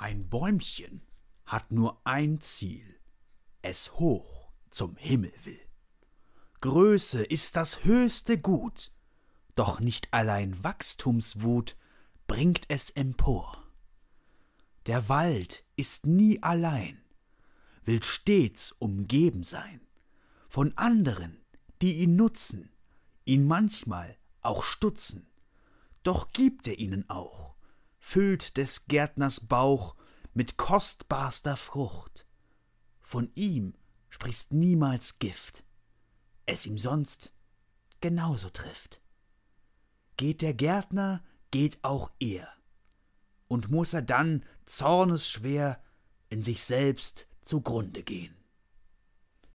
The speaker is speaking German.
Ein Bäumchen hat nur ein Ziel, es hoch zum Himmel will. Größe ist das höchste Gut, doch nicht allein Wachstumswut bringt es empor. Der Wald ist nie allein, will stets umgeben sein von anderen, die ihn nutzen, ihn manchmal auch stutzen, doch gibt er ihnen auch füllt des Gärtners Bauch mit kostbarster Frucht. Von ihm sprichst niemals Gift, es ihm sonst genauso trifft. Geht der Gärtner, geht auch er, und muß er dann zornesschwer in sich selbst zugrunde gehen.